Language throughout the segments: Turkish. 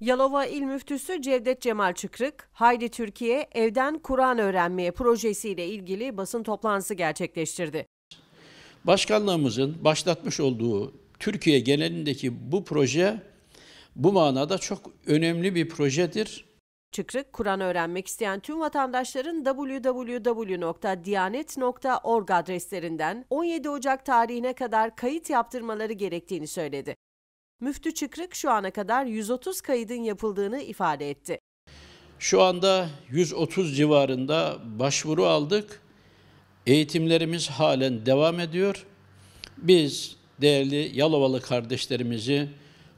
Yalova İl Müftüsü Cevdet Cemal Çıkrık, Haydi Türkiye Evden Kur'an Öğrenmeye projesiyle ilgili basın toplantısı gerçekleştirdi. Başkanlığımızın başlatmış olduğu Türkiye genelindeki bu proje bu manada çok önemli bir projedir. Çıkrık, Kur'an öğrenmek isteyen tüm vatandaşların www.diyanet.org adreslerinden 17 Ocak tarihine kadar kayıt yaptırmaları gerektiğini söyledi. Müftü Çıkrık şu ana kadar 130 kaydın yapıldığını ifade etti. Şu anda 130 civarında başvuru aldık. Eğitimlerimiz halen devam ediyor. Biz değerli Yalovalı kardeşlerimizi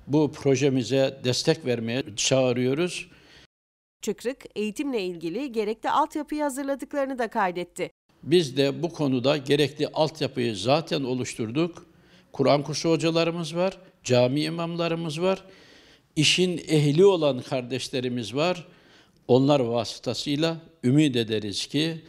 bu projemize destek vermeye çağırıyoruz. Çıkrık, eğitimle ilgili gerekli altyapıyı hazırladıklarını da kaydetti. Biz de bu konuda gerekli altyapıyı zaten oluşturduk. Kur'an kursu hocalarımız var, cami imamlarımız var, işin ehli olan kardeşlerimiz var. Onlar vasıtasıyla ümit ederiz ki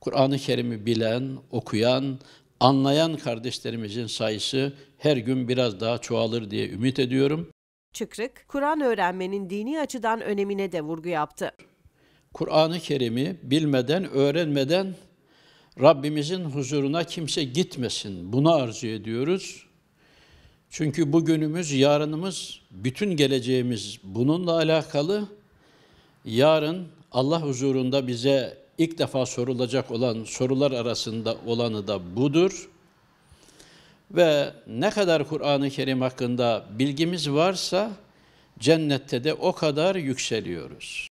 Kur'an-ı Kerim'i bilen, okuyan, anlayan kardeşlerimizin sayısı her gün biraz daha çoğalır diye ümit ediyorum. Çıkrık, Kur'an öğrenmenin dini açıdan önemine de vurgu yaptı. Kur'an-ı Kerim'i bilmeden, öğrenmeden Rabbimizin huzuruna kimse gitmesin. Bunu arzu ediyoruz. Çünkü bugünümüz, yarınımız, bütün geleceğimiz bununla alakalı. Yarın Allah huzurunda bize ilk defa sorulacak olan sorular arasında olanı da budur. Ve ne kadar Kur'an-ı Kerim hakkında bilgimiz varsa cennette de o kadar yükseliyoruz.